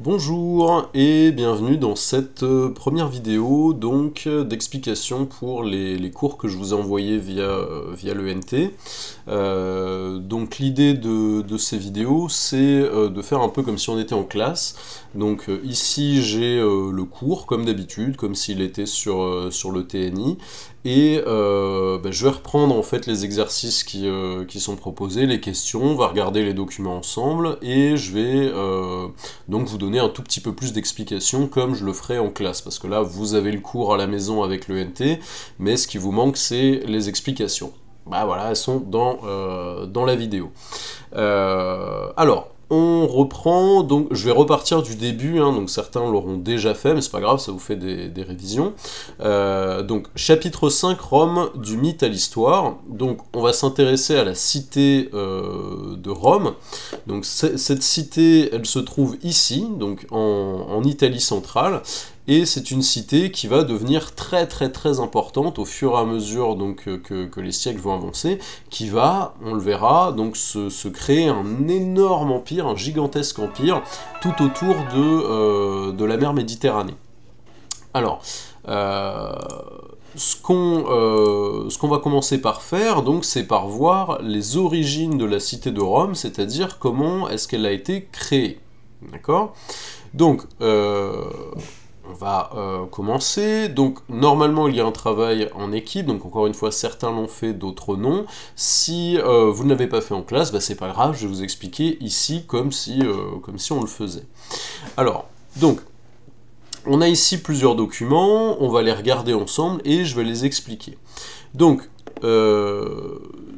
Bonjour et bienvenue dans cette euh, première vidéo donc euh, d'explication pour les, cours que je vous ai envoyés via, euh, via l'ENT. donc l'idée de, ces vidéos c'est de faire un peu comme si on était en classe. Donc ici j'ai le cours comme d'habitude, comme s'il était sur, sur le TNI, et euh, bah, je vais reprendre en fait les exercices qui, euh, qui, sont proposés, les questions, on va regarder les documents ensemble et je vais euh, donc vous donner un tout petit peu plus d'explications comme je le ferai en classe parce que là vous avez le cours à la maison avec le NT mais ce qui vous manque c'est les explications. Bah voilà, elles sont dans, dans la vidéo. alors, on reprend, donc je vais repartir du début, hein, donc certains l'auront déjà fait, mais c'est pas grave, ça vous fait des, révisions. Euh, donc chapitre 5, Rome, du mythe à l'histoire. Donc on va s'intéresser à la cité euh, de Rome. Donc cette cité, elle se trouve ici, donc en, en Italie centrale, et c'est une cité qui va devenir très très très importante au fur et à mesure donc, euh, que, les siècles vont avancer, qui va, on le verra, donc se, créer un énorme empire, un gigantesque empire, tout autour de, euh, de la mer Méditerranée. Alors, euh, ce qu'on va commencer par faire, donc, c'est par voir les origines de la cité de Rome, c'est-à-dire comment est-ce qu'elle a été créée. D'accord Donc, euh, on va euh, commencer. Donc normalement il y a un travail en équipe, donc encore une fois certains l'ont fait, d'autres non. Si euh, vous ne l'avez pas fait en classe, bah, c'est pas grave, je vais vous expliquer ici comme si, euh, comme si on le faisait. Alors, donc on a ici plusieurs documents, on va les regarder ensemble et je vais les expliquer. Donc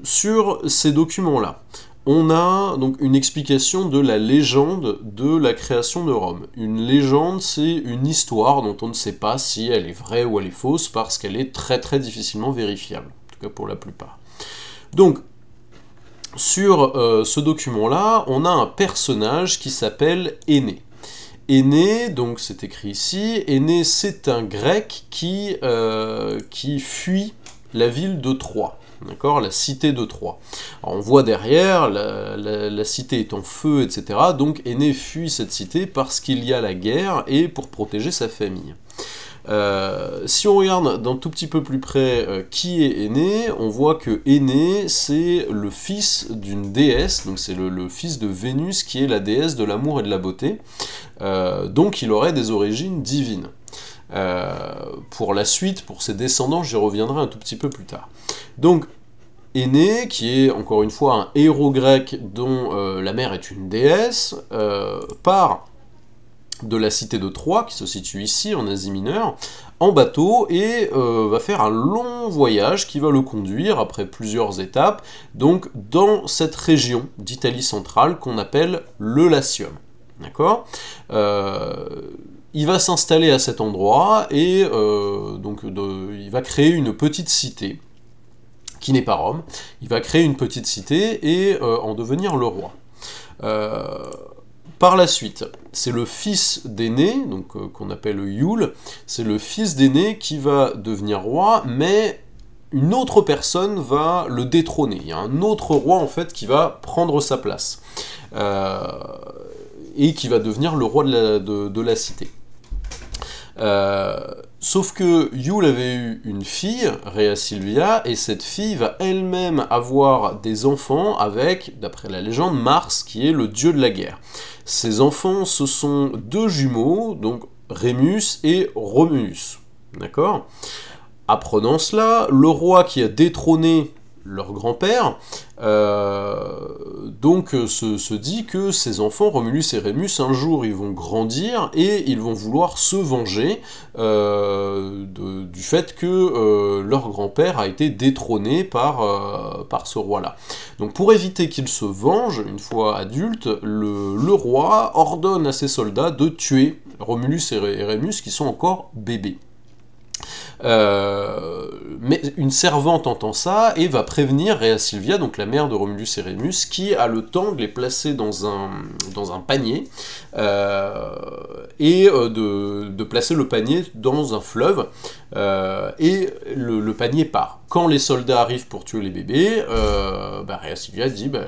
sur ces documents là, on a donc une explication de la légende de la création de Rome. Une légende, c'est une histoire dont on ne sait pas si elle est vraie ou elle est fausse parce qu'elle est très très difficilement vérifiable, en tout cas pour la plupart. Donc, sur euh, ce document-là, on a un personnage qui s'appelle Aîné. Aîné, donc c'est écrit ici, Aîné c'est un grec qui, euh, qui fuit la ville de Troie. D'accord La cité de Troie. on voit derrière, la, cité est en feu, etc. Donc aînée fuit cette cité parce qu'il y a la guerre et pour protéger sa famille. Euh, si on regarde d'un tout petit peu plus près euh, qui est Aîné, on voit que Aîné, c'est le fils d'une déesse, donc c'est le, fils de Vénus qui est la déesse de l'amour et de la beauté, euh, donc il aurait des origines divines. Euh, pour la suite, pour ses descendants, j'y reviendrai un tout petit peu plus tard. Donc, Aîné, qui est encore une fois un héros grec dont euh, la mère est une déesse, euh, part de la cité de Troie, qui se situe ici en Asie mineure, en bateau et va faire un long voyage qui va le conduire, après plusieurs étapes, donc dans cette région d'Italie centrale qu'on appelle le Latium. D'accord il va s'installer à cet endroit et euh, donc il va créer une petite cité qui n'est pas Rome. Il va créer une petite cité et euh, en devenir le roi. Euh, par la suite, c'est le fils d'aîné, donc qu'on appelle Yule, c'est le fils d'aîné qui va devenir roi, mais une autre personne va le détrôner. Il y a un autre roi en fait qui va prendre sa place et qui va devenir le roi de la cité. Euh, sauf que Yule avait eu une fille, Rhea Silvia, et cette fille va elle-même avoir des enfants avec, d'après la légende, Mars, qui est le dieu de la guerre. Ces enfants, ce sont deux jumeaux, donc Rémus et Romulus. D'accord Apprenant cela, le roi qui a détrôné leur grand-père, euh, donc euh, se, dit que ces enfants, Romulus et Rémus, un jour ils vont grandir et ils vont vouloir se venger euh, du fait que leur grand-père a été détrôné par, par ce roi-là. Donc pour éviter qu'ils se vengent, une fois adultes, le, roi ordonne à ses soldats de tuer Romulus et Rémus qui sont encore bébés. Euh, mais une servante entend ça et va prévenir Rhea Silvia, donc la mère de Romulus et Rémus, qui a le temps de les placer dans un, dans un panier euh, et euh, de, placer le panier dans un fleuve. et le, panier part quand les soldats arrivent pour tuer les bébés, euh, bah, dit bah,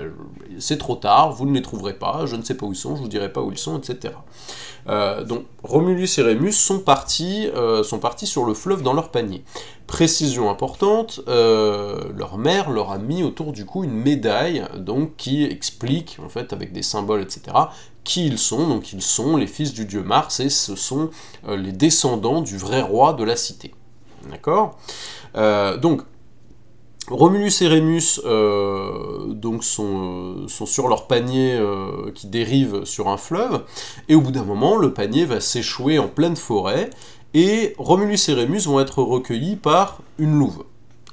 c'est trop tard, vous ne les trouverez pas, je ne sais pas où ils sont, je vous dirai pas où ils sont, etc. Euh, donc Romulus et Rémus sont partis, euh, sont partis sur le fleuve dans leur panier. Précision importante, euh, leur mère leur a mis autour du cou une médaille donc qui explique en fait avec des symboles etc qui ils sont. Donc ils sont les fils du dieu Mars et ce sont les descendants du vrai roi de la cité. D'accord Donc Romulus et Rémus euh, donc euh, sont, sur leur panier euh, qui dérive sur un fleuve, et au bout d'un moment, le panier va s'échouer en pleine forêt, et Romulus et Rémus vont être recueillis par une louve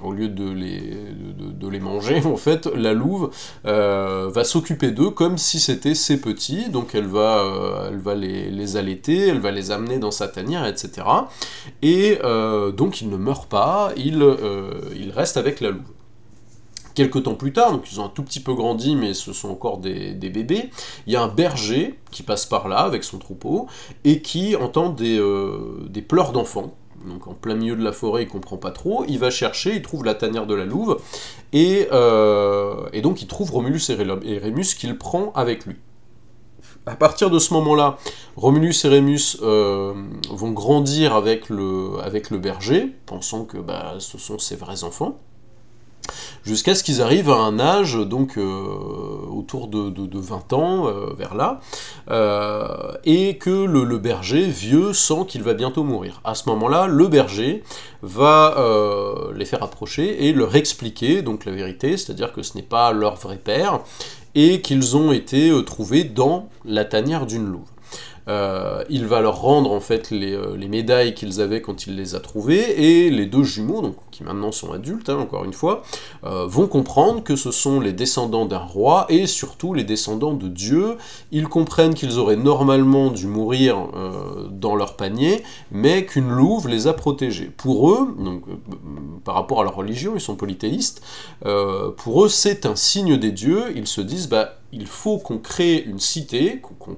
au lieu de les, de, les, manger, en fait, la louve euh, va s'occuper d'eux comme si c'était ses petits, donc elle va, euh, elle va les, allaiter, elle va les amener dans sa tanière, etc. Et euh, donc ils ne meurent pas, ils, ils restent avec la louve quelques temps plus tard, donc ils ont un tout petit peu grandi, mais ce sont encore des, bébés, il y a un berger qui passe par là avec son troupeau et qui entend des pleurs d'enfants donc en plein milieu de la forêt, il comprend pas trop, il va chercher, il trouve la tanière de la louve, et, euh, et donc il trouve Romulus et, Rémus qu'il prend avec lui. À partir de ce moment-là, Romulus et Rémus euh, vont grandir avec le, avec le berger, pensant que bah, ce sont ses vrais enfants jusqu'à ce qu'ils arrivent à un âge, donc euh, autour de, 20 ans, euh, vers là, euh, et que le, berger vieux sent qu'il va bientôt mourir. À ce moment-là, le berger va les faire approcher et leur expliquer donc la vérité, c'est-à-dire que ce n'est pas leur vrai père, et qu'ils ont été trouvés dans la tanière d'une louve. Euh, il va leur rendre en fait euh, les, médailles qu'ils avaient quand il les a trouvées, et les deux jumeaux, donc, qui maintenant sont adultes, hein, encore une fois, euh, vont comprendre que ce sont les descendants d'un roi, et surtout les descendants de Dieu. Ils comprennent qu'ils auraient normalement dû mourir dans leur panier, mais qu'une louve les a protégés. Pour eux, donc, par rapport à leur religion, ils sont polythéistes, pour eux c'est un signe des dieux, ils se disent, bah, il faut qu'on crée une cité, qu'on...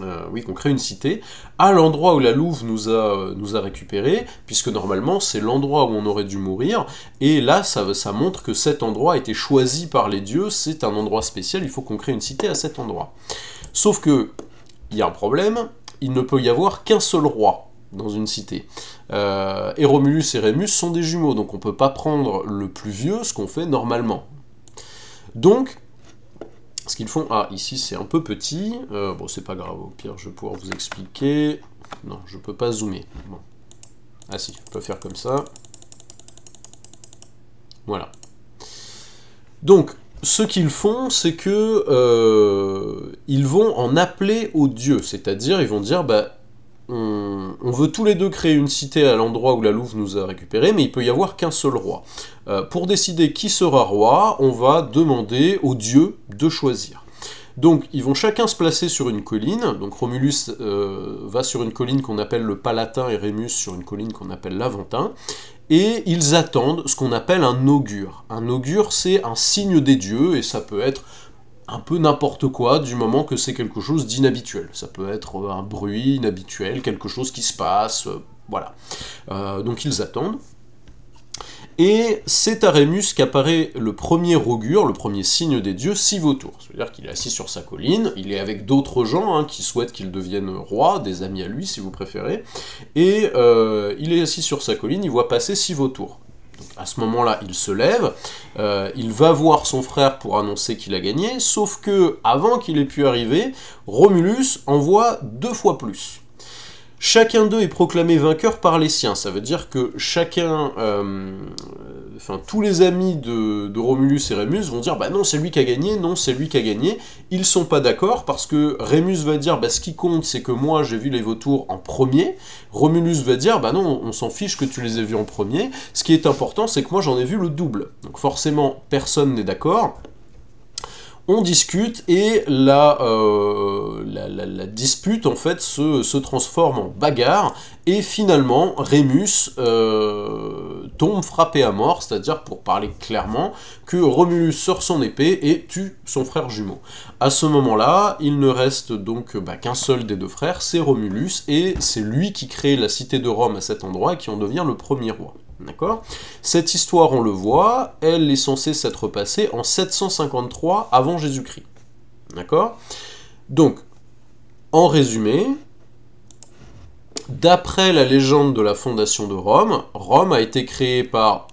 Euh, oui, qu'on crée une cité, à l'endroit où la Louve nous a, euh, nous a récupérés, puisque normalement c'est l'endroit où on aurait dû mourir, et là ça, ça montre que cet endroit a été choisi par les dieux, c'est un endroit spécial, il faut qu'on crée une cité à cet endroit. Sauf que, il y a un problème, il ne peut y avoir qu'un seul roi dans une cité. et euh, Romulus et Rémus sont des jumeaux, donc on peut pas prendre le plus vieux, ce qu'on fait normalement. Donc, ce qu'ils font, ah, ici c'est un peu petit, euh, bon c'est pas grave, au pire je vais pouvoir vous expliquer, non, je peux pas zoomer, ah si, on peut faire comme ça, voilà. Donc, ce qu'ils font, c'est que euh, ils vont en appeler aux dieux, c'est-à-dire ils vont dire, bah, on, veut tous les deux créer une cité à l'endroit où la Louve nous a récupérés, mais il peut y avoir qu'un seul roi. Euh, pour décider qui sera roi, on va demander aux dieux de choisir. Donc ils vont chacun se placer sur une colline, donc Romulus euh, va sur une colline qu'on appelle le Palatin et Rémus sur une colline qu'on appelle l'Aventin, et ils attendent ce qu'on appelle un augure. Un augure c'est un signe des dieux, et ça peut être un peu n'importe quoi du moment que c'est quelque chose d'inhabituel. Ça peut être euh, un bruit inhabituel, quelque chose qui se passe, euh, voilà. Euh, donc ils attendent. Et c'est à Rémus qu'apparaît le premier augure, le premier signe des dieux, vautours. C'est-à-dire qu'il est assis sur sa colline, il est avec d'autres gens hein, qui souhaitent qu'il devienne roi, des amis à lui si vous préférez, et il est assis sur sa colline, il voit passer vautours. Donc à ce moment-là, il se lève, euh, il va voir son frère pour annoncer qu'il a gagné, sauf que avant qu'il ait pu arriver, Romulus envoie deux fois plus. Chacun d'eux est proclamé vainqueur par les siens. Ça veut dire que chacun, euh, enfin tous les amis de, Romulus et Rémus vont dire bah non c'est lui qui a gagné, non c'est lui qui a gagné. Ils sont pas d'accord parce que Rémus va dire bah ce qui compte c'est que moi j'ai vu les vautours en premier. Romulus va dire bah non on s'en fiche que tu les aies vus en premier. Ce qui est important c'est que moi j'en ai vu le double. Donc forcément personne n'est d'accord on discute et euh, la, la, dispute en fait se, transforme en bagarre et finalement Rémus euh, tombe frappé à mort, c'est-à-dire pour parler clairement que Romulus sort son épée et tue son frère jumeau. À ce moment-là, il ne reste donc euh, bah, qu'un seul des deux frères, c'est Romulus et c'est lui qui crée la cité de Rome à cet endroit et qui en devient le premier roi. D'accord Cette histoire, on le voit, elle est censée s'être passée en 753 avant Jésus-Christ. D'accord Donc, en résumé, d'après la légende de la fondation de Rome, Rome a été créée par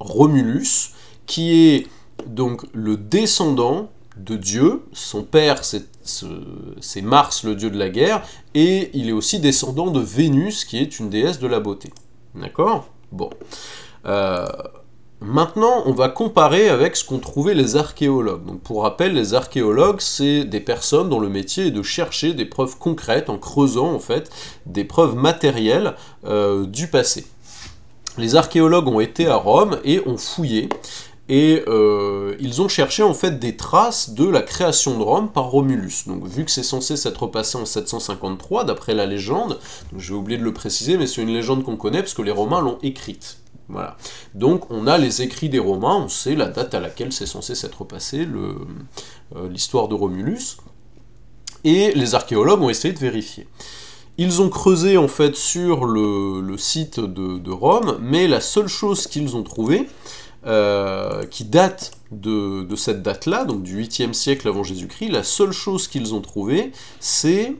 Romulus, qui est donc le descendant de Dieu. Son père, c'est Mars, le dieu de la guerre, et il est aussi descendant de Vénus, qui est une déesse de la beauté. D'accord Bon. Euh, maintenant, on va comparer avec ce qu'ont trouvé les archéologues. Donc, pour rappel, les archéologues, c'est des personnes dont le métier est de chercher des preuves concrètes, en creusant en fait, des preuves matérielles euh, du passé. Les archéologues ont été à Rome et ont fouillé et euh, ils ont cherché en fait des traces de la création de Rome par Romulus. Donc vu que c'est censé s'être passé en 753, d'après la légende, je vais oublier de le préciser, mais c'est une légende qu'on connaît parce que les Romains l'ont écrite. Voilà. Donc on a les écrits des Romains, on sait la date à laquelle c'est censé s'être passé euh, l'histoire de Romulus, et les archéologues ont essayé de vérifier. Ils ont creusé en fait sur le, site de, Rome, mais la seule chose qu'ils ont trouvée, euh, qui date de, cette date-là, donc du 8e siècle avant Jésus-Christ, la seule chose qu'ils ont trouvée, c'est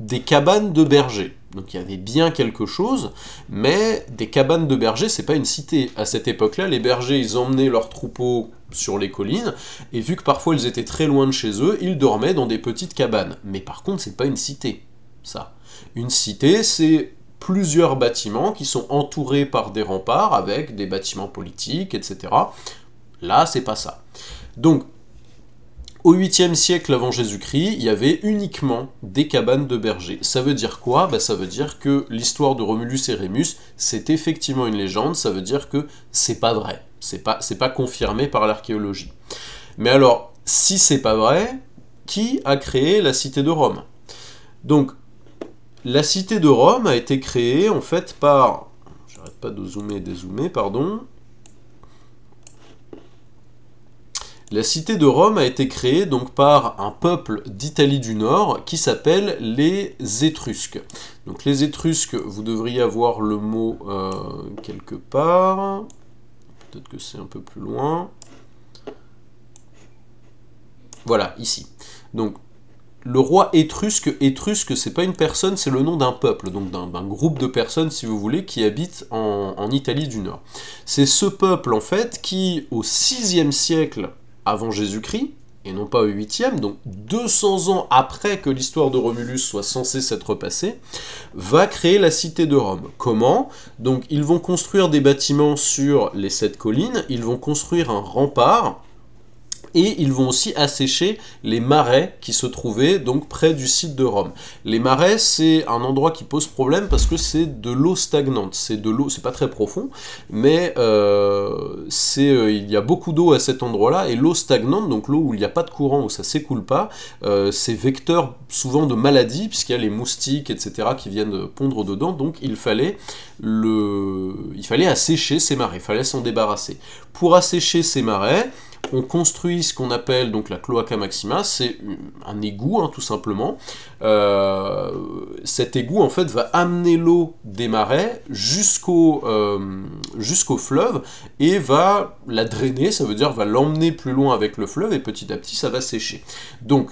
des cabanes de bergers. Donc il y avait bien quelque chose, mais des cabanes de bergers, c'est pas une cité. À cette époque-là, les bergers, ils emmenaient leurs troupeaux sur les collines, et vu que parfois ils étaient très loin de chez eux, ils dormaient dans des petites cabanes. Mais par contre, c'est pas une cité, ça. Une cité, c'est plusieurs bâtiments qui sont entourés par des remparts avec des bâtiments politiques, etc. Là, c'est pas ça. Donc, au 8e siècle avant Jésus-Christ, il y avait uniquement des cabanes de bergers. Ça veut dire quoi bah, Ça veut dire que l'histoire de Romulus et Rémus, c'est effectivement une légende, ça veut dire que c'est pas vrai. C'est pas, pas confirmé par l'archéologie. Mais alors, si c'est pas vrai, qui a créé la cité de Rome Donc, la cité de Rome a été créée en fait par... pas de zoomer pardon. La cité de Rome a été créée donc par un peuple d'Italie du Nord qui s'appelle les Étrusques. Donc les Étrusques, vous devriez avoir le mot euh, quelque part. Peut-être que c'est un peu plus loin. Voilà, ici. Donc le roi étrusque, étrusque, c'est pas une personne, c'est le nom d'un peuple, donc d'un groupe de personnes, si vous voulez, qui habitent en, Italie du Nord. C'est ce peuple, en fait, qui, au 6e siècle avant Jésus-Christ, et non pas au 8e, donc 200 ans après que l'histoire de Romulus soit censée s'être passée, va créer la cité de Rome. Comment Donc ils vont construire des bâtiments sur les sept collines, ils vont construire un rempart, et ils vont aussi assécher les marais qui se trouvaient donc près du site de Rome. Les marais, c'est un endroit qui pose problème parce que c'est de l'eau stagnante, c'est de l'eau, c'est pas très profond, mais euh, euh, il y a beaucoup d'eau à cet endroit-là et l'eau stagnante, donc l'eau où il n'y a pas de courant, où ça s'écoule pas, euh, c'est vecteur souvent de maladies puisqu'il y a les moustiques, etc. qui viennent pondre dedans, donc il fallait le, il fallait assécher ces marais, il fallait s'en débarrasser. Pour assécher ces marais, on construit ce qu'on appelle donc la cloaca maxima, c'est un égout hein, tout simplement. Euh, cet égout en fait va amener l'eau des marais euh, jusqu'au fleuve et va la drainer, ça veut dire va l'emmener plus loin avec le fleuve et petit à petit ça va sécher. Donc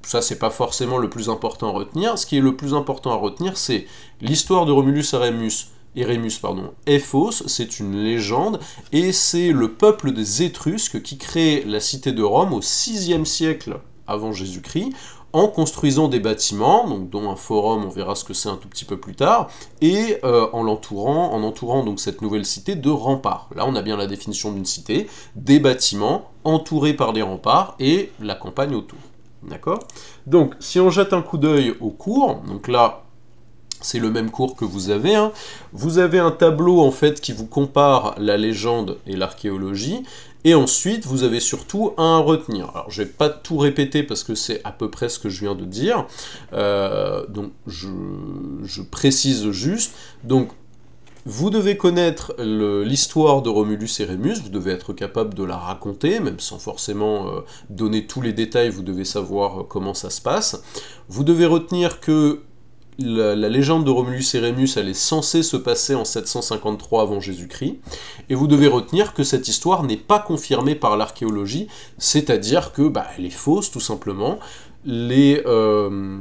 ça c'est pas forcément le plus important à retenir, ce qui est le plus important à retenir c'est l'histoire de Romulus et Eremus, pardon, Ephos, c'est une légende, et c'est le peuple des Étrusques qui crée la cité de Rome au VIe siècle avant Jésus-Christ, en construisant des bâtiments, donc dont un forum, on verra ce que c'est un tout petit peu plus tard, et euh, en l'entourant, en entourant donc cette nouvelle cité de remparts. Là, on a bien la définition d'une cité, des bâtiments entourés par des remparts et la campagne autour. D'accord Donc, si on jette un coup d'œil au cours, donc là, c'est le même cours que vous avez. Hein. Vous avez un tableau en fait qui vous compare la légende et l'archéologie. Et ensuite, vous avez surtout un à retenir. Alors, je vais pas tout répéter parce que c'est à peu près ce que je viens de dire. Euh, donc, je, précise juste. Donc, vous devez connaître l'histoire de Romulus et Rémus, vous devez être capable de la raconter, même sans forcément euh, donner tous les détails, vous devez savoir euh, comment ça se passe. Vous devez retenir que la, légende de Romulus et Rémus, elle est censée se passer en 753 avant Jésus-Christ, et vous devez retenir que cette histoire n'est pas confirmée par l'archéologie, c'est-à-dire que bah, elle est fausse tout simplement. Les, euh,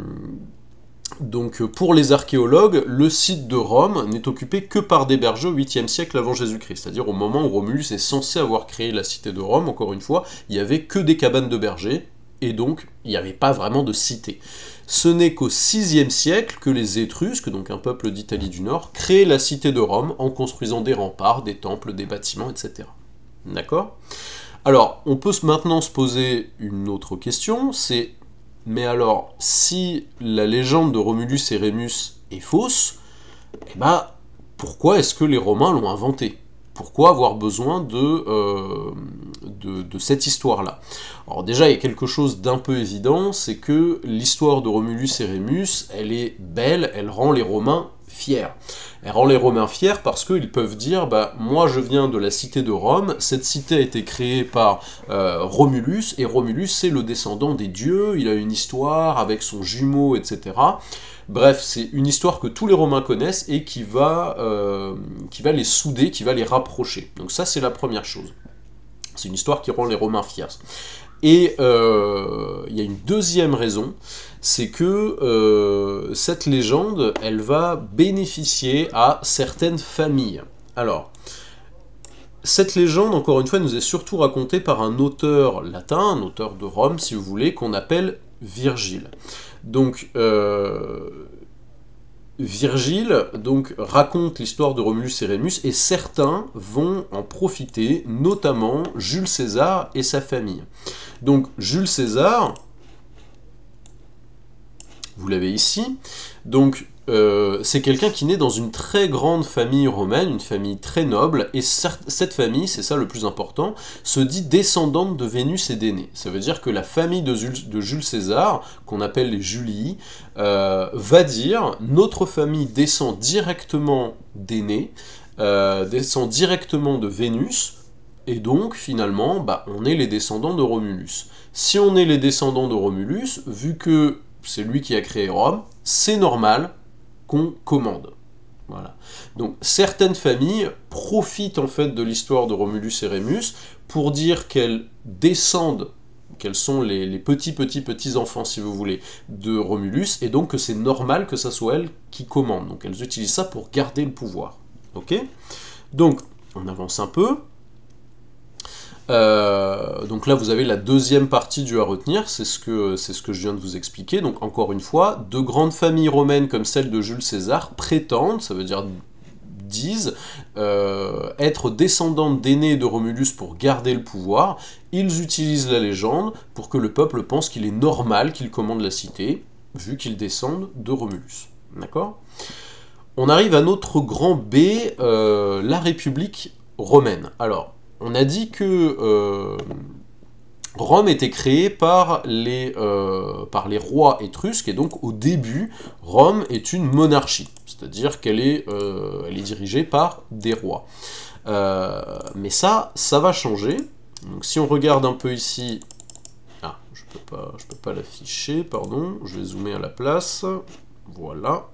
donc pour les archéologues, le site de Rome n'est occupé que par des bergers au 8e siècle avant Jésus-Christ, c'est-à-dire au moment où Romulus est censé avoir créé la cité de Rome, encore une fois, il n'y avait que des cabanes de bergers, et donc il n'y avait pas vraiment de cité. Ce n'est qu'au VIe siècle que les Étrusques, donc un peuple d'Italie du Nord, créent la cité de Rome en construisant des remparts, des temples, des bâtiments, etc. D'accord Alors, on peut maintenant se poser une autre question, c'est mais alors, si la légende de Romulus et Rémus est fausse, eh ben, pourquoi est-ce que les Romains l'ont inventée pourquoi avoir besoin euh, de, de, cette histoire-là Alors déjà, il y a quelque chose d'un peu évident, c'est que l'histoire de Romulus et Rémus, elle est belle, elle rend les Romains fiers. Elle rend les Romains fiers parce qu'ils peuvent dire bah, Moi je viens de la cité de Rome, cette cité a été créée par euh, Romulus, et Romulus c'est le descendant des dieux, il a une histoire avec son jumeau, etc. Bref, c'est une histoire que tous les Romains connaissent et qui va, euh, qui va les souder, qui va les rapprocher. Donc ça, c'est la première chose. C'est une histoire qui rend les Romains fiers. Et euh, il y a une deuxième raison, c'est que euh, cette légende, elle va bénéficier à certaines familles. Alors, cette légende, encore une fois, nous est surtout racontée par un auteur latin, un auteur de Rome, si vous voulez, qu'on appelle Virgile. Donc, euh, Virgile donc, raconte l'histoire de Romulus et Rémus, et certains vont en profiter, notamment Jules César et sa famille. Donc, Jules César, vous l'avez ici, donc euh, c'est quelqu'un qui naît dans une très grande famille romaine, une famille très noble, et cette famille, c'est ça le plus important, se dit descendante de Vénus et d'Aînée. Ça veut dire que la famille de, Jules, César, qu'on appelle les Julii, euh, va dire notre famille descend directement d'Aînée, euh, descend directement de Vénus, et donc, finalement, bah, on est les descendants de Romulus. Si on est les descendants de Romulus, vu que c'est lui qui a créé Rome, c'est normal qu'on commande. Voilà. Donc certaines familles profitent en fait de l'histoire de Romulus et Rémus pour dire qu'elles descendent, qu'elles sont les, les, petits petits petits enfants si vous voulez, de Romulus, et donc que c'est normal que ça soit elles qui commandent. Donc elles utilisent ça pour garder le pouvoir. Ok Donc on avance un peu. Euh, donc là, vous avez la deuxième partie du à retenir, c'est ce, que, c'est ce que je viens de vous expliquer. Donc encore une fois, deux grandes familles romaines comme celle de Jules César prétendent, ça veut dire disent euh, être descendantes d'aînés de Romulus pour garder le pouvoir, ils utilisent la légende pour que le peuple pense qu'il est normal qu'il commande la cité, vu qu'ils descendent de Romulus. D'accord On arrive à notre grand B, euh, la République romaine. Alors, on a dit que euh, Rome était créée par les, euh, par les rois étrusques, et donc au début, Rome est une monarchie, c'est-à-dire qu'elle est, euh, elle est dirigée par des rois. mais ça, ça va changer. Donc si on regarde un peu ici... Ah, je ne peux pas, pas l'afficher, pardon, je vais zoomer à la place. Voilà.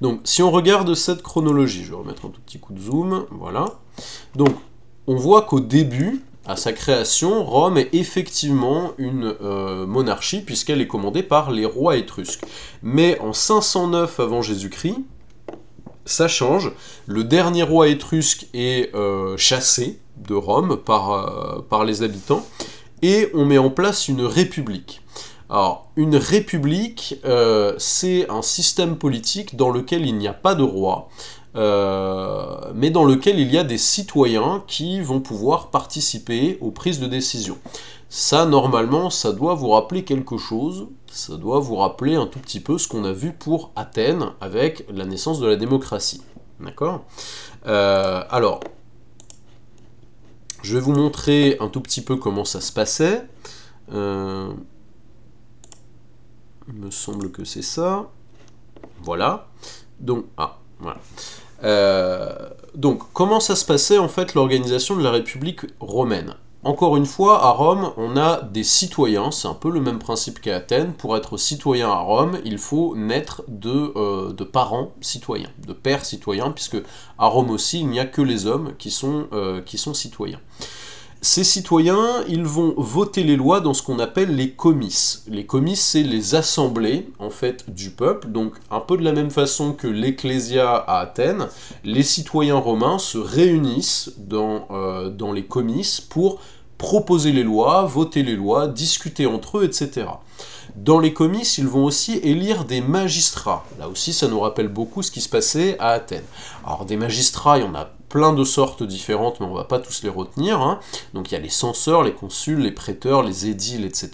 Donc, si on regarde cette chronologie, je vais remettre un tout petit coup de zoom, voilà. Donc, on voit qu'au début, à sa création, Rome est effectivement une euh, monarchie puisqu'elle est commandée par les rois étrusques. Mais en 509 avant Jésus-Christ, ça change. Le dernier roi étrusque est euh, chassé de Rome par, euh, par les habitants et on met en place une république. Alors, une république, euh, c'est un système politique dans lequel il n'y a pas de roi, euh, mais dans lequel il y a des citoyens qui vont pouvoir participer aux prises de décision. Ça, normalement, ça doit vous rappeler quelque chose, ça doit vous rappeler un tout petit peu ce qu'on a vu pour Athènes avec la naissance de la démocratie. D'accord euh, Alors, je vais vous montrer un tout petit peu comment ça se passait. Il me semble que c'est ça. Voilà. Donc, ah, euh, donc, comment ça se passait en fait l'organisation de la République romaine Encore une fois, à Rome, on a des citoyens, c'est un peu le même principe qu'à Athènes. Pour être citoyen à Rome, il faut naître de, euh, de parents citoyens, de pères citoyens, puisque à Rome aussi, il n'y a que les hommes qui sont, euh, qui sont citoyens. Ces citoyens, ils vont voter les lois dans ce qu'on appelle les comices. Les comices, c'est les assemblées, en fait, du peuple. Donc, un peu de la même façon que l'Ecclésia à Athènes, les citoyens romains se réunissent dans, euh, dans les comices pour proposer les lois, voter les lois, discuter entre eux, etc. Dans les comices, ils vont aussi élire des magistrats. Là aussi, ça nous rappelle beaucoup ce qui se passait à Athènes. Alors, des magistrats, il y en a plein de sortes différentes, mais on va pas tous les retenir. Hein. Donc il y a les censeurs, les consuls, les prêteurs, les édiles, etc.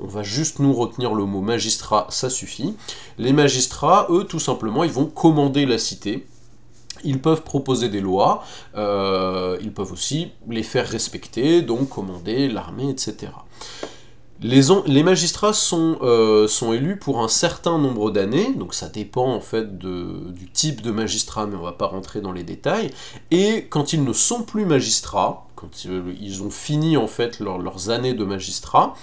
On va juste nous retenir le mot magistrat, ça suffit. Les magistrats, eux, tout simplement, ils vont commander la cité. Ils peuvent proposer des lois, euh, ils peuvent aussi les faire respecter, donc commander l'armée, etc. Les, magistrats euh, sont, élus pour un certain nombre d'années, donc ça dépend en fait du type de magistrat, mais on va pas rentrer dans les détails. Et quand ils ne sont plus magistrats, quand ils ont fini en fait leurs années de magistrat,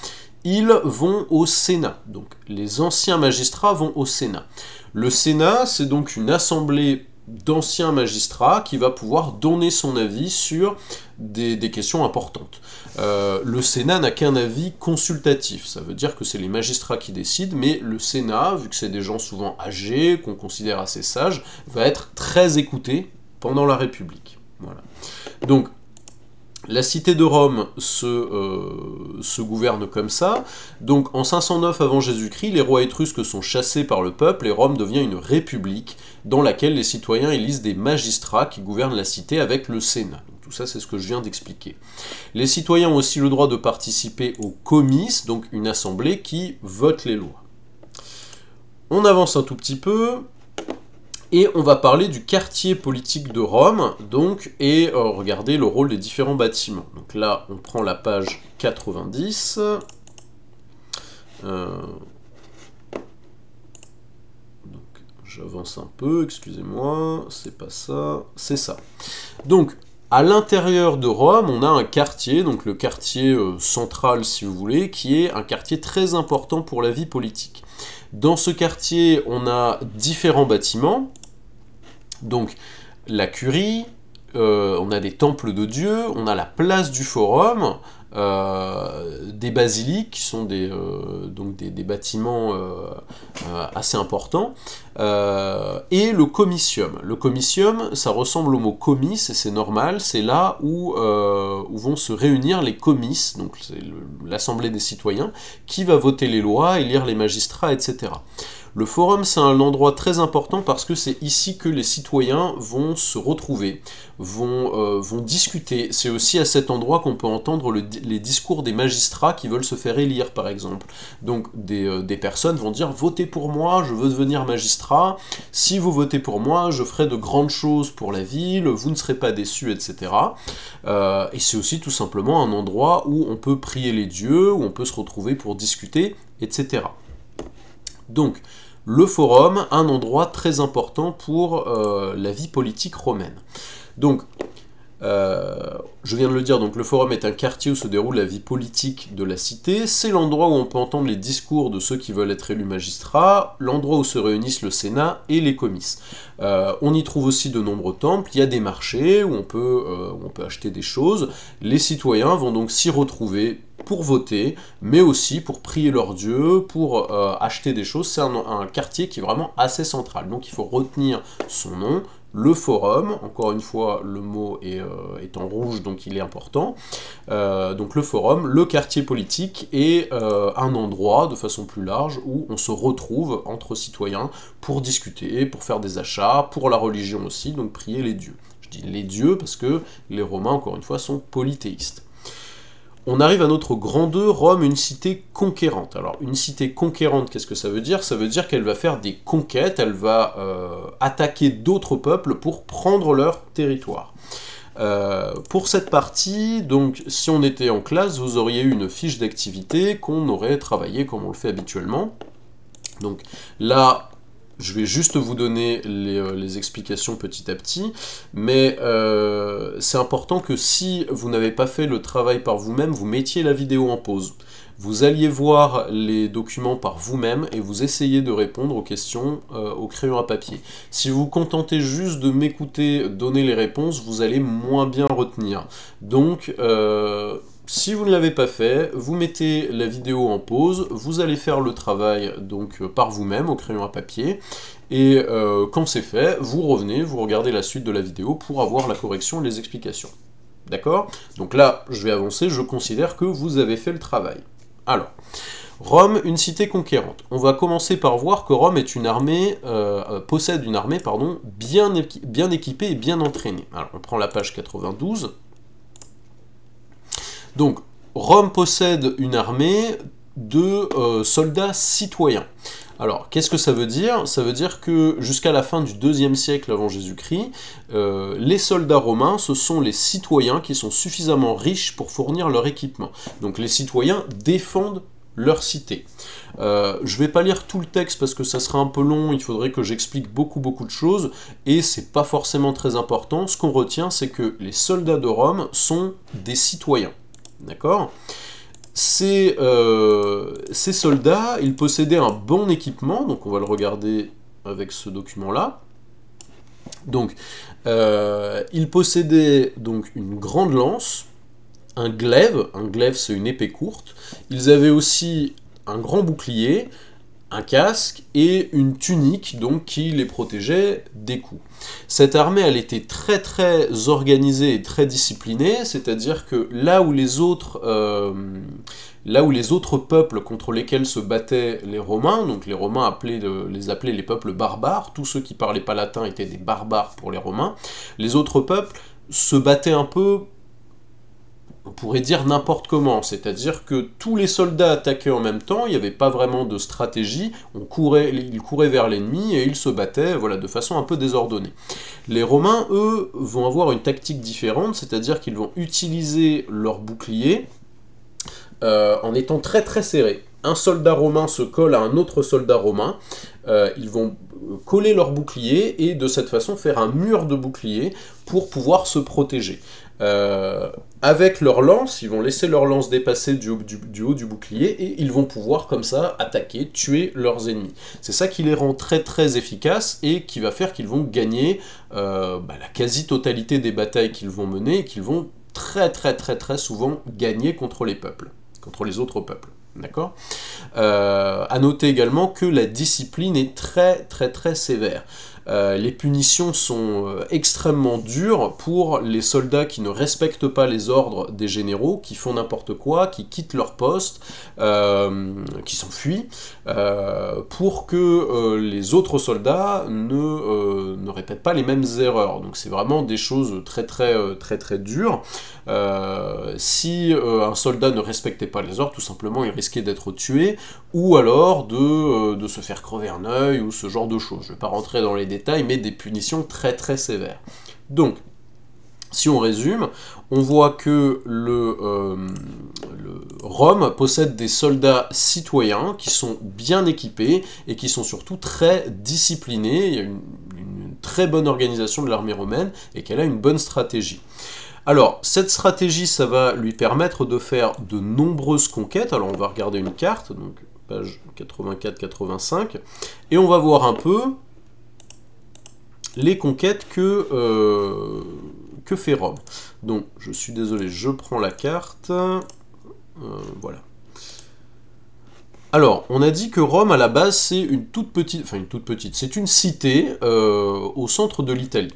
ils vont au Sénat. Donc les anciens magistrats vont au Sénat. Le Sénat, c'est donc une assemblée d'anciens magistrats qui va pouvoir donner son avis sur des questions importantes. Euh, le Sénat n'a qu'un avis consultatif. Ça veut dire que c'est les magistrats qui décident, mais le Sénat, vu que c'est des gens souvent âgés, qu'on considère assez sages, va être très écouté pendant la République. Voilà. Donc, la cité de Rome se, euh, gouverne comme ça. Donc en 509 avant Jésus-Christ, les rois étrusques sont chassés par le peuple et Rome devient une république dans laquelle les citoyens élisent des magistrats qui gouvernent la cité avec le Sénat. Tout ça, c'est ce que je viens d'expliquer. Les citoyens ont aussi le droit de participer aux comices, donc une assemblée qui vote les lois. On avance un tout petit peu. Et on va parler du quartier politique de Rome, donc, et euh, regarder le rôle des différents bâtiments. Donc là, on prend la page 90. Euh, j'avance un peu, excusez-moi, c'est pas ça, c'est ça. Donc, à l'intérieur de Rome, on a un quartier, donc le quartier euh, central si vous voulez, qui est un quartier très important pour la vie politique. Dans ce quartier, on a différents bâtiments, donc la curie, euh, on a des temples de Dieu, on a la place du forum, euh, des basiliques, qui sont des, euh, donc des, bâtiments euh, assez importants, et le comicium. Le comicium, ça ressemble au mot comice, et c'est normal, c'est là où, vont se réunir les comices, donc l'assemblée des citoyens, qui va voter les lois, élire les magistrats, etc. Le forum, c'est un endroit très important parce que c'est ici que les citoyens vont se retrouver, vont, euh, vont discuter. C'est aussi à cet endroit qu'on peut entendre les discours des magistrats qui veulent se faire élire, par exemple. Donc des, euh, personnes vont dire « votez pour moi, je veux devenir magistrat, si vous votez pour moi, je ferai de grandes choses pour la ville, vous ne serez pas déçus, etc. Euh, et c'est aussi tout simplement un endroit où on peut prier les dieux, où on peut se retrouver pour discuter, etc. Donc, le forum, un endroit très important pour euh, la vie politique romaine. Donc, euh, je viens de le dire, donc le forum est un quartier où se déroule la vie politique de la cité, c'est l'endroit où on peut entendre les discours de ceux qui veulent être élus magistrats, l'endroit où se réunissent le Sénat et les comices. Euh, on y trouve aussi de nombreux temples, il y a des marchés où on peut, où on peut acheter des choses, les citoyens vont donc s'y retrouver pour voter, mais aussi pour prier leur Dieu, pour euh, acheter des choses. C'est un, quartier qui est vraiment assez central. Donc il faut retenir son nom, le forum, encore une fois le mot est, euh, en rouge donc il est important, euh, donc le forum, le quartier politique et un endroit de façon plus large où on se retrouve entre citoyens pour discuter, pour faire des achats, pour la religion aussi, donc prier les dieux. Je dis les dieux parce que les Romains encore une fois sont polythéistes on arrive à notre grand 2, Rome, une cité conquérante. Alors, une cité conquérante, qu'est-ce que ça veut dire Ça veut dire qu'elle va faire des conquêtes, elle va euh, attaquer d'autres peuples pour prendre leur territoire. Euh, pour cette partie, donc, si on était en classe, vous auriez eu une fiche d'activité qu'on aurait travaillé comme on le fait habituellement. Donc là, je vais juste vous donner les, euh, explications petit à petit, mais euh, c'est important que si vous n'avez pas fait le travail par vous-même, vous mettiez la vidéo en pause. Vous alliez voir les documents par vous-même et vous essayez de répondre aux questions euh, au crayon à papier. Si vous vous contentez juste de m'écouter donner les réponses, vous allez moins bien retenir. Donc, euh, si vous ne l'avez pas fait, vous mettez la vidéo en pause, vous allez faire le travail donc euh, par vous-même au crayon à papier, et euh, quand c'est fait, vous revenez, vous regardez la suite de la vidéo pour avoir la correction et les explications. D'accord Donc là, je vais avancer, je considère que vous avez fait le travail. Alors, Rome, une cité conquérante. On va commencer par voir que Rome est une armée, euh, possède une armée pardon, bien, bien équipée et bien entraînée. Alors, on prend la page 92. Donc, Rome possède une armée de euh, soldats citoyens. Alors, qu'est-ce que ça veut dire Ça veut dire que jusqu'à la fin du IIe siècle avant Jésus-Christ, euh, les soldats romains, ce sont les citoyens qui sont suffisamment riches pour fournir leur équipement. Donc les citoyens défendent leur cité. Je euh, je vais pas lire tout le texte parce que ça sera un peu long, il faudrait que j'explique beaucoup beaucoup de choses, et c'est pas forcément très important. Ce qu'on retient, c'est que les soldats de Rome sont des citoyens. D'accord ces, euh, ces, soldats, ils possédaient un bon équipement, donc on va le regarder avec ce document-là. Donc, euh, ils possédaient donc une grande lance, un glaive, un glaive c'est une épée courte, ils avaient aussi un grand bouclier, un casque et une tunique donc qui les protégeait des coups. Cette armée elle était très très organisée et très disciplinée, c'est-à-dire que là où les autres euh, là où les autres peuples contre lesquels se battaient les Romains, donc les Romains appelaient les appelaient les peuples barbares, tous ceux qui parlaient pas latin étaient des barbares pour les Romains, les autres peuples se battaient un peu on pourrait dire n'importe comment, c'est-à-dire que tous les soldats attaquaient en même temps, il n'y avait pas vraiment de stratégie, on courait, ils couraient vers l'ennemi et ils se battaient voilà, de façon un peu désordonnée. Les Romains, eux, vont avoir une tactique différente, c'est-à-dire qu'ils vont utiliser leur bouclier euh, en étant très très serrés. Un soldat romain se colle à un autre soldat romain, euh, ils vont coller leur bouclier et de cette façon faire un mur de bouclier pour pouvoir se protéger. Euh, avec leur lance, ils vont laisser leur lance dépasser du, haut du bouclier et ils vont pouvoir comme ça attaquer, tuer leurs ennemis. C'est ça qui les rend très très efficaces et qui va faire qu'ils vont gagner euh, bah, la quasi-totalité des batailles qu'ils vont mener et qu'ils vont très très très très souvent gagner contre les peuples, contre les autres peuples. D'accord euh, À noter également que la discipline est très très très sévère. Euh, les punitions sont euh, extrêmement dures pour les soldats qui ne respectent pas les ordres des généraux, qui font n'importe quoi, qui quittent leur poste, euh, qui s'enfuient, pour que les autres soldats ne, ne, répètent pas les mêmes erreurs. Donc c'est vraiment des choses très très très très dures. si un soldat ne respectait pas les ordres, tout simplement il risquait d'être tué, ou alors de, de se faire crever un œil, ou ce genre de choses. Je ne vais pas rentrer dans les détails mais des punitions très très sévères. Donc, si on résume, on voit que euh, le, Rome possède des soldats citoyens qui sont bien équipés et qui sont surtout très disciplinés. Il y a une, une très bonne organisation de l'armée romaine et qu'elle a une bonne stratégie. Alors, cette stratégie, ça va lui permettre de faire de nombreuses conquêtes. Alors, on va regarder une carte, donc page 84-85, et on va voir un peu les conquêtes que, euh, que fait Rome. Donc, je suis désolé, je prends la carte. Euh, voilà. Alors, on a dit que Rome, à la base, c'est une toute petite... Enfin, une toute petite. C'est une cité euh, au centre de l'Italie.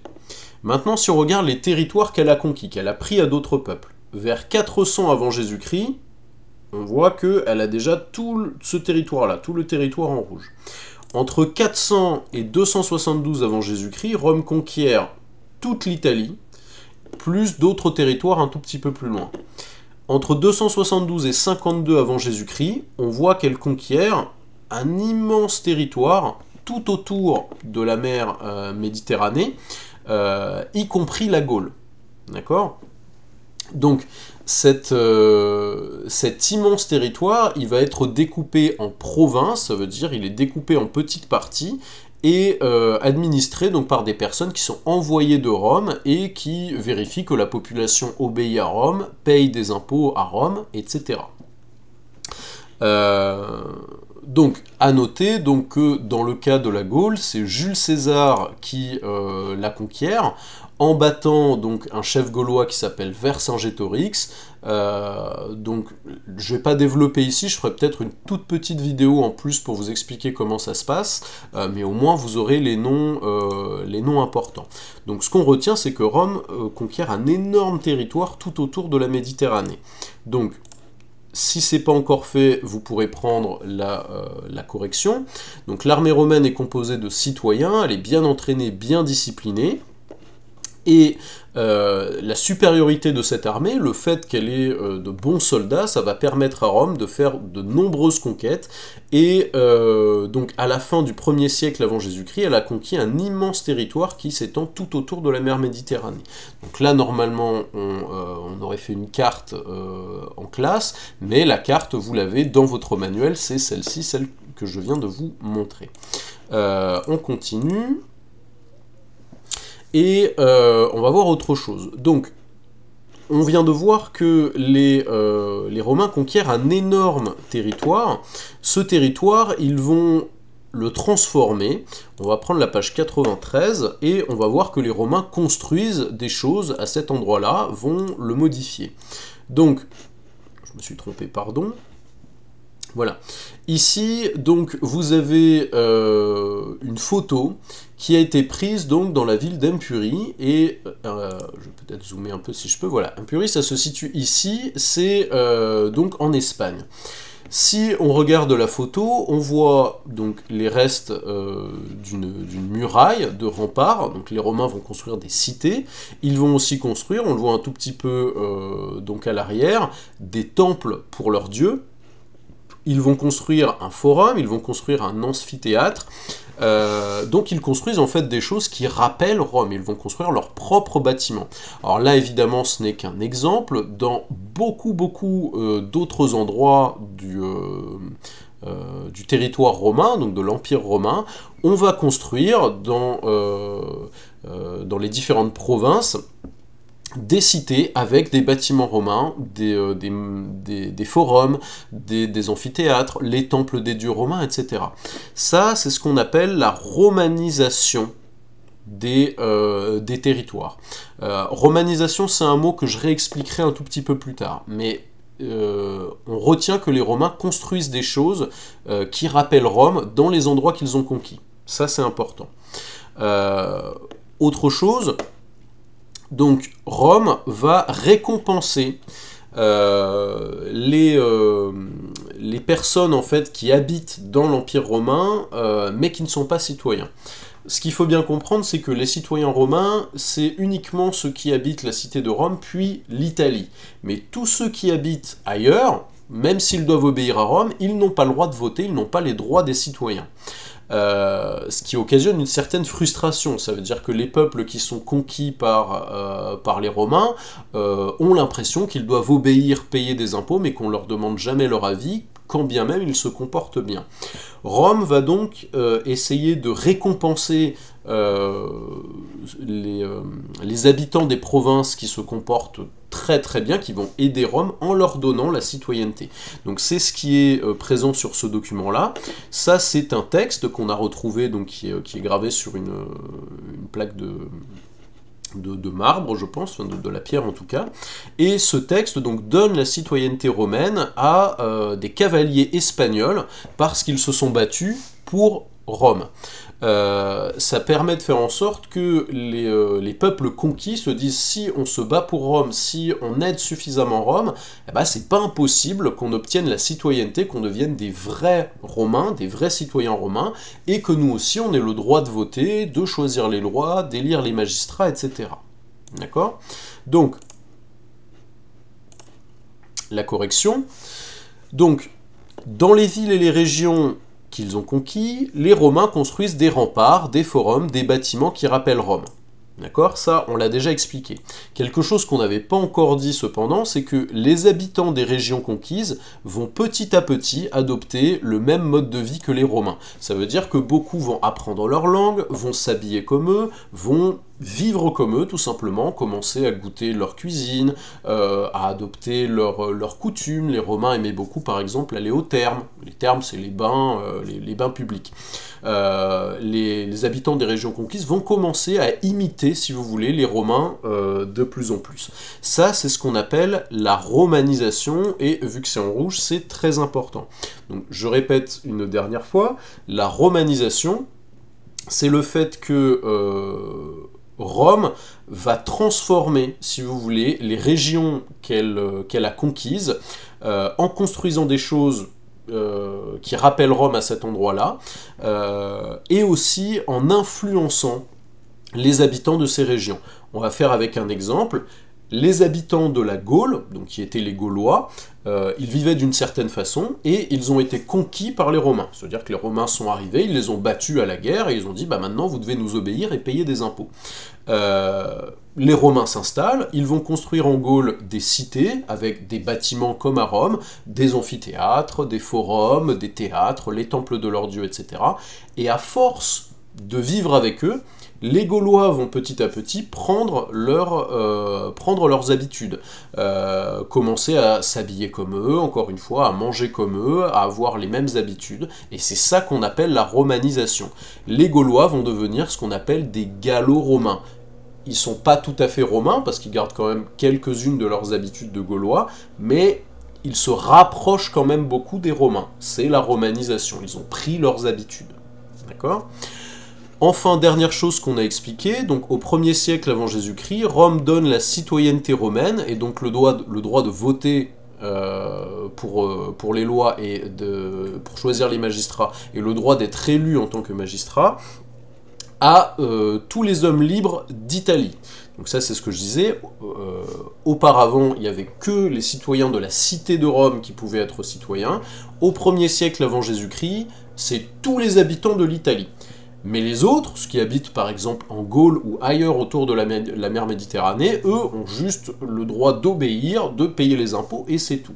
Maintenant, si on regarde les territoires qu'elle a conquis, qu'elle a pris à d'autres peuples, vers 400 avant Jésus-Christ, on voit qu'elle a déjà tout ce territoire-là, tout le territoire en rouge. Entre 400 et 272 avant Jésus-Christ, Rome conquiert toute l'Italie, plus d'autres territoires un tout petit peu plus loin. Entre 272 et 52 avant Jésus-Christ, on voit qu'elle conquiert un immense territoire tout autour de la mer euh, Méditerranée, euh, y compris la Gaule. D'accord Donc, euh, cet immense territoire, il va être découpé en provinces, ça veut dire il est découpé en petites parties et euh, administré donc par des personnes qui sont envoyées de Rome et qui vérifient que la population obéit à Rome, paye des impôts à Rome, etc. Euh, donc, à noter donc, que dans le cas de la Gaule, c'est Jules César qui la conquiert en battant donc un chef gaulois qui s'appelle Vercingétorix. Euh, donc je vais pas développer ici, je ferai peut-être une toute petite vidéo en plus pour vous expliquer comment ça se passe, euh, mais au moins vous aurez les noms, euh, les noms importants. Donc ce qu'on retient, c'est que Rome conquiert un énorme territoire tout autour de la Méditerranée. Donc si c'est pas encore fait, vous pourrez prendre la, la correction. Donc l'armée romaine est composée de citoyens, elle est bien entraînée, bien disciplinée. Et euh, la supériorité de cette armée, le fait qu'elle ait euh, de bons soldats, ça va permettre à Rome de faire de nombreuses conquêtes. Et euh, donc à la fin du 1er siècle avant Jésus-Christ, elle a conquis un immense territoire qui s'étend tout autour de la mer Méditerranée. Donc là, normalement, on aurait fait une carte en classe, mais la carte, vous l'avez dans votre manuel, c'est celle-ci, celle que je viens de vous montrer. on continue. Et euh, on va voir autre chose. Donc, on vient de voir que les, euh, les Romains conquièrent un énorme territoire. Ce territoire, ils vont le transformer. On va prendre la page 93 et on va voir que les Romains construisent des choses à cet endroit-là, vont le modifier. Donc, je me suis trompé, pardon. Voilà. Ici, donc, vous avez euh, une photo qui a été prise donc dans la ville d'Empuri et euh, je vais peut-être zoomer un peu si je peux. Voilà, Empuri, ça se situe ici, c'est euh, donc en Espagne. Si on regarde la photo, on voit donc les restes d'une muraille de remparts. Donc les Romains vont construire des cités. Ils vont aussi construire, on le voit un tout petit peu donc à l'arrière, des temples pour leurs dieux. Ils vont construire un forum, ils vont construire un amphithéâtre. Euh, donc ils construisent en fait des choses qui rappellent Rome, ils vont construire leur propre bâtiment. Alors là évidemment ce n'est qu'un exemple, dans beaucoup beaucoup euh, d'autres endroits du, euh, du, territoire romain, donc de l'Empire romain, on va construire dans, dans les différentes provinces des cités avec des bâtiments romains, des, euh, forums, des, amphithéâtres, les temples des dieux romains, etc. Ça, c'est ce qu'on appelle la romanisation des, euh, territoires. Euh, romanisation, c'est un mot que je réexpliquerai un tout petit peu plus tard, mais on retient que les Romains construisent des choses qui rappellent Rome dans les endroits qu'ils ont conquis. Ça, c'est important. autre chose, donc Rome va récompenser euh, euh, les, personnes en fait qui habitent dans l'Empire romain euh, mais qui ne sont pas citoyens. Ce qu'il faut bien comprendre, c'est que les citoyens romains, c'est uniquement ceux qui habitent la cité de Rome, puis l'Italie. Mais tous ceux qui habitent ailleurs, même s'ils doivent obéir à Rome, ils n'ont pas le droit de voter, ils n'ont pas les droits des citoyens. Euh, ce qui occasionne une certaine frustration. Ça veut dire que les peuples qui sont conquis par, euh, par les Romains euh, ont l'impression qu'ils doivent obéir, payer des impôts, mais qu'on leur demande jamais leur avis, quand bien même ils se comportent bien. Rome va donc essayer de récompenser les, les habitants des provinces qui se comportent très très bien, qui vont aider Rome en leur donnant la citoyenneté. Donc c'est ce qui est euh, présent sur ce document-là. Ça, c'est un texte qu'on a retrouvé, donc qui est, euh, gravé sur une, euh, plaque de, marbre, je pense, de, la pierre en tout cas. Et ce texte donc donne la citoyenneté romaine à des cavaliers espagnols parce qu'ils se sont battus pour Rome. Euh, ça permet de faire en sorte que euh, les, peuples conquis se disent si on se bat pour Rome, si on aide suffisamment Rome, eh ben, c'est pas impossible qu'on obtienne la citoyenneté, qu'on devienne des vrais Romains, des vrais citoyens romains, et que nous aussi on ait le droit de voter, de choisir les lois, d'élire les magistrats, etc. D'accord Donc, la correction. Donc, dans les villes et les régions qu'ils ont conquis, les Romains construisent des remparts, des forums, des bâtiments qui rappellent Rome. D'accord Ça, on l'a déjà expliqué. Quelque chose qu'on n'avait pas encore dit cependant, c'est que les habitants des régions conquises vont petit à petit adopter le même mode de vie que les Romains. Ça veut dire que beaucoup vont apprendre leur langue, vont s'habiller comme eux, vont vivre comme eux, tout simplement, commencer à goûter leur cuisine, euh, à adopter euh, leurs leur coutumes. Les Romains aimaient beaucoup, par exemple, aller aux thermes. Les thermes, c'est les bains, euh, les, bains publics. les, les, habitants des régions conquises vont commencer à imiter, si vous voulez, les Romains de plus en plus. Ça, c'est ce qu'on appelle la romanisation, et vu que c'est en rouge, c'est très important. Donc, je répète une dernière fois, la romanisation, c'est le fait que Rome va transformer, si vous voulez, les régions qu'elle euh, a conquises euh, en construisant des choses euh, qui rappellent Rome à cet endroit-là, et aussi en influençant les habitants de ces régions. On va faire avec un exemple, les habitants de la Gaule, donc qui étaient les Gaulois, euh, ils vivaient d'une certaine façon et ils ont été conquis par les Romains. C'est-à-dire que les Romains sont arrivés, ils les ont battus à la guerre et ils ont dit bah maintenant vous devez nous obéir et payer des impôts. Euh, les Romains s'installent, ils vont construire en Gaule des cités avec des bâtiments comme à Rome, des amphithéâtres, des forums, des théâtres, les temples de leurs dieux, etc. Et à force de vivre avec eux, les Gaulois vont petit à petit prendre, euh, prendre leurs habitudes, euh, commencer à s'habiller comme eux, encore une fois, à manger comme eux, à avoir les mêmes habitudes, et c'est ça qu'on appelle la romanisation. Les Gaulois vont devenir ce qu'on appelle des gallo-romains. Ils sont pas tout à fait romains, parce qu'ils gardent quand même quelques-unes de leurs habitudes de Gaulois, mais ils se rapprochent quand même beaucoup des Romains. C'est la romanisation, ils ont pris leurs habitudes. D'accord Enfin, dernière chose qu'on a expliquée, donc au 1er siècle avant Jésus-Christ, Rome donne la citoyenneté romaine et donc le droit de, voter euh, euh, pour, les lois et de, pour choisir les magistrats et le droit d'être élu en tant que magistrat à euh, tous les hommes libres d'Italie. Donc ça c'est ce que je disais, auparavant il n'y avait que les citoyens de la cité de Rome qui pouvaient être citoyens, au 1er siècle avant Jésus-Christ c'est tous les habitants de l'Italie. Mais les autres, ceux qui habitent par exemple en Gaule ou ailleurs autour de la, la mer Méditerranée, eux ont juste le droit d'obéir, de payer les impôts et c'est tout.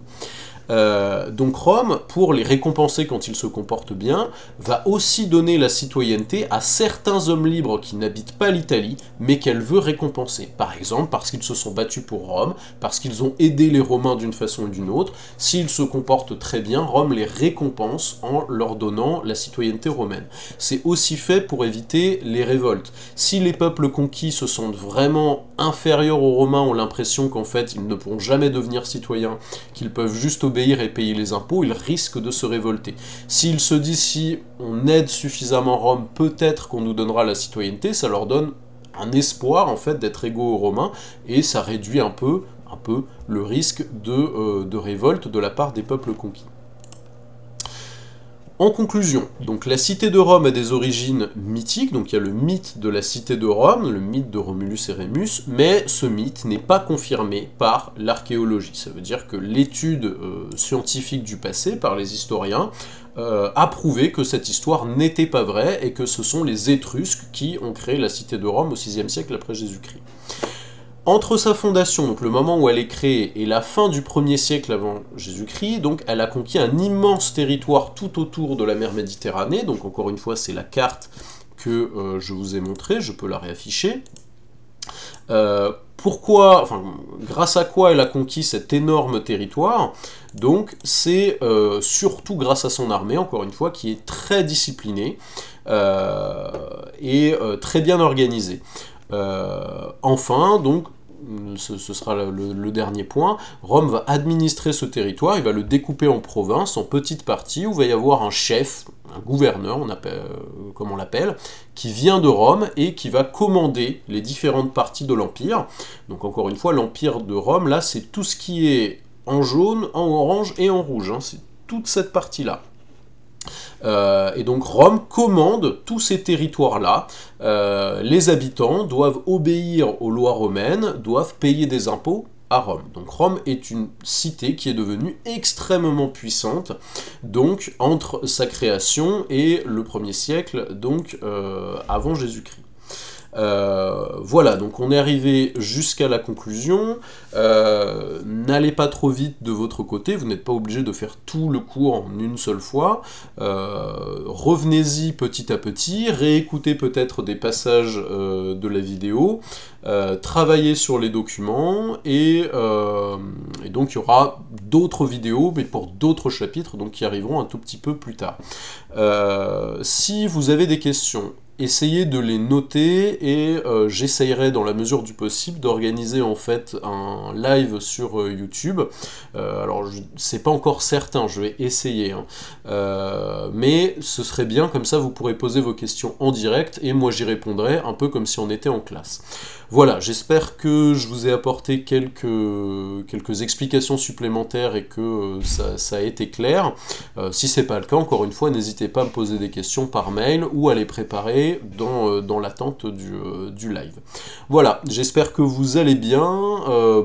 Euh, donc Rome, pour les récompenser quand ils se comportent bien, va aussi donner la citoyenneté à certains hommes libres qui n'habitent pas l'Italie, mais qu'elle veut récompenser. Par exemple, parce qu'ils se sont battus pour Rome, parce qu'ils ont aidé les Romains d'une façon ou d'une autre. S'ils se comportent très bien, Rome les récompense en leur donnant la citoyenneté romaine. C'est aussi fait pour éviter les révoltes. Si les peuples conquis se sentent vraiment inférieurs aux Romains, ont l'impression qu'en fait ils ne pourront jamais devenir citoyens, qu'ils peuvent juste et payer les impôts, ils risquent de se révolter. S'ils se disent si on aide suffisamment Rome, peut-être qu'on nous donnera la citoyenneté, ça leur donne un espoir en fait d'être égaux aux Romains et ça réduit un peu, un peu le risque de, euh, de révolte de la part des peuples conquis. En conclusion, donc la cité de Rome a des origines mythiques, donc il y a le mythe de la cité de Rome, le mythe de Romulus et Rémus, mais ce mythe n'est pas confirmé par l'archéologie. Ça veut dire que l'étude euh, scientifique du passé par les historiens euh, a prouvé que cette histoire n'était pas vraie et que ce sont les Étrusques qui ont créé la cité de Rome au VIe siècle après Jésus-Christ. Entre sa fondation, donc le moment où elle est créée, et la fin du 1er siècle avant Jésus-Christ, donc elle a conquis un immense territoire tout autour de la mer Méditerranée, donc encore une fois c'est la carte que euh, je vous ai montrée, je peux la réafficher. Euh, pourquoi, enfin, grâce à quoi elle a conquis cet énorme territoire Donc, c'est euh, surtout grâce à son armée, encore une fois, qui est très disciplinée et très bien organisée. enfin, donc, ce, sera le, dernier point, Rome va administrer ce territoire, il va le découper en provinces, en petites parties, où va y avoir un chef, un gouverneur, euh, comme on l'appelle, qui vient de Rome et qui va commander les différentes parties de l'Empire. Donc encore une fois, l'Empire de Rome, là, c'est tout ce qui est en jaune, en orange et en rouge. Hein. c'est toute cette partie-là. Euh, et donc Rome commande tous ces territoires-là. Euh, les habitants doivent obéir aux lois romaines, doivent payer des impôts à Rome. Donc Rome est une cité qui est devenue extrêmement puissante, donc entre sa création et le 1er siècle, donc euh, avant Jésus-Christ. Euh, voilà, donc on est arrivé jusqu'à la conclusion. Euh, n'allez pas trop vite de votre côté, vous n'êtes pas obligé de faire tout le cours en une seule fois. Euh, revenez-y petit à petit, réécoutez peut-être des passages de la vidéo, travaillez sur les documents, et, et donc il y aura d'autres vidéos, mais pour d'autres chapitres, donc qui arriveront un tout petit peu plus tard. si vous avez des questions, Essayer de les noter et j'essaierai euh, j'essayerai dans la mesure du possible d'organiser en fait un live sur euh, YouTube. Euh, alors alors c'est pas encore certain, je vais essayer, hein. mais ce serait bien comme ça vous pourrez poser vos questions en direct et moi j'y répondrai un peu comme si on était en classe. Voilà, j'espère que je vous ai apporté quelques, quelques explications supplémentaires et que euh, ça, a été clair. Si euh, si c'est pas le cas, encore une fois, n'hésitez pas à me poser des questions par mail ou à les préparer dans, euh, l'attente du, live. Voilà, j'espère que vous allez bien.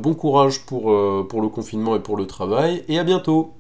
bon courage pour, pour le confinement et pour le travail et à bientôt